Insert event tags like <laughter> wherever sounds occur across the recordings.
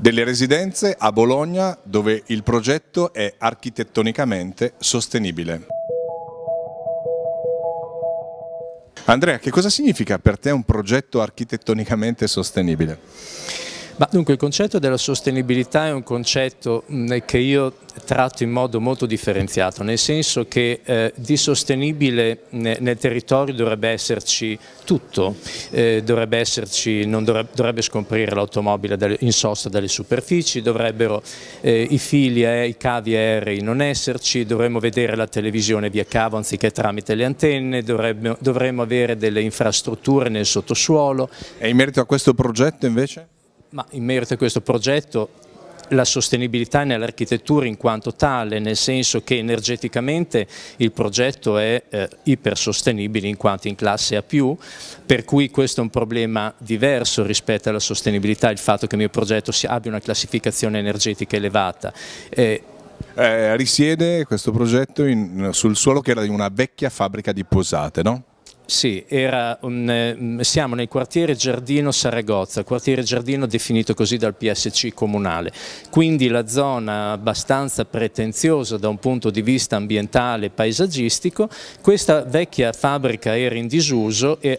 delle residenze a Bologna dove il progetto è architettonicamente sostenibile. Andrea, che cosa significa per te un progetto architettonicamente sostenibile? Ma dunque il concetto della sostenibilità è un concetto che io tratto in modo molto differenziato, nel senso che eh, di sostenibile nel territorio dovrebbe esserci tutto, eh, dovrebbe esserci, non dovrebbe, dovrebbe scomparire l'automobile in sosta dalle superfici, dovrebbero eh, i fili e i cavi aerei non esserci, dovremmo vedere la televisione via cavo anziché tramite le antenne, dovremmo, dovremmo avere delle infrastrutture nel sottosuolo. E in merito a questo progetto invece? Ma in merito a questo progetto la sostenibilità nell'architettura in quanto tale, nel senso che energeticamente il progetto è eh, ipersostenibile in quanto in classe A+, per cui questo è un problema diverso rispetto alla sostenibilità, il fatto che il mio progetto sia, abbia una classificazione energetica elevata. Eh, eh, risiede questo progetto in, sul suolo che era di una vecchia fabbrica di posate, no? Sì, un, eh, siamo nel quartiere Giardino Saragozza, quartiere Giardino definito così dal PSC comunale, quindi la zona abbastanza pretenziosa da un punto di vista ambientale e paesaggistico, questa vecchia fabbrica era in disuso e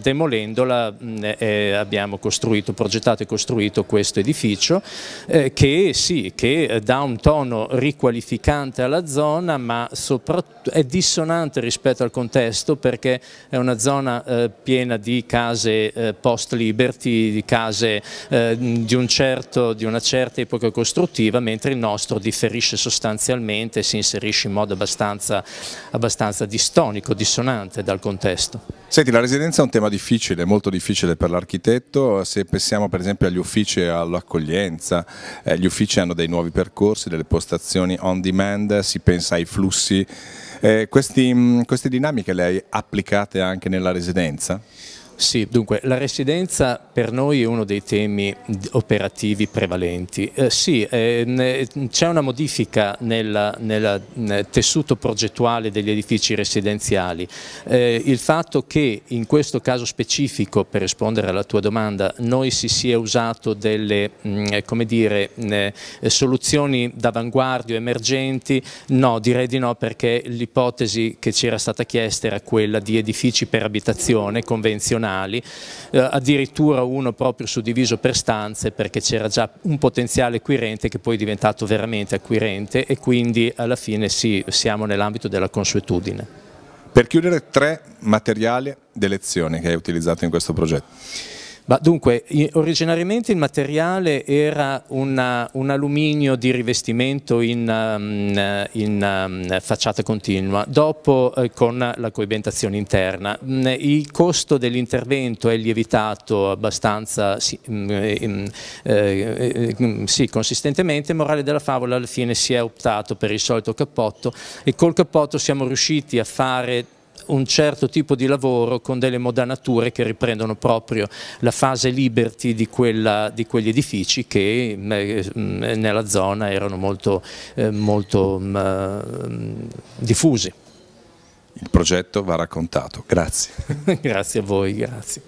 demolendola eh, abbiamo costruito, progettato e costruito questo edificio eh, che, sì, che dà un tono riqualificante alla zona ma soprattutto è dissonante rispetto al contesto perché è una zona eh, piena di case eh, post-liberty, di case eh, di, un certo, di, una certa epoca costruttiva, mentre il nostro differisce sostanzialmente, e si inserisce in modo abbastanza, abbastanza distonico, dissonante dal contesto. Senti, la residenza è un tema difficile, molto difficile per l'architetto, se pensiamo per esempio agli uffici e all'accoglienza, eh, gli uffici hanno dei nuovi percorsi, delle postazioni on demand, si pensa ai flussi, eh, questi, queste dinamiche le hai applicate anche nella residenza? Sì, dunque la residenza per noi è uno dei temi operativi prevalenti. Eh, sì, eh, c'è una modifica nel tessuto progettuale degli edifici residenziali. Eh, il fatto che in questo caso specifico, per rispondere alla tua domanda, noi si sia usato delle mh, mm, eh, dire, mh, soluzioni d'avanguardia emergenti, no, direi di no perché l'ipotesi che ci era stata chiesta era quella di edifici per abitazione convenzionali funzionali, eh, addirittura uno proprio suddiviso per stanze perché c'era già un potenziale acquirente che poi è diventato veramente acquirente e quindi alla fine sì, siamo nell'ambito della consuetudine. Per chiudere tre materiali di lezione che hai utilizzato in questo progetto. Ma dunque, originariamente il materiale era una, un alluminio di rivestimento in, um, in um, facciata continua, dopo eh, con la coibentazione interna. Mm, il costo dell'intervento è lievitato abbastanza mm, eh, mm, eh sì, consistentemente, morale della favola alla fine si è optato per il solito cappotto e col cappotto siamo riusciti a fare un certo tipo di lavoro con delle modanature che riprendono proprio la fase liberty di, quella, di quegli edifici che mm, eh, mm, nella zona erano molto, eh, molto mm, eh, diffusi. Il progetto va raccontato, grazie. <laughs> grazie a voi, grazie.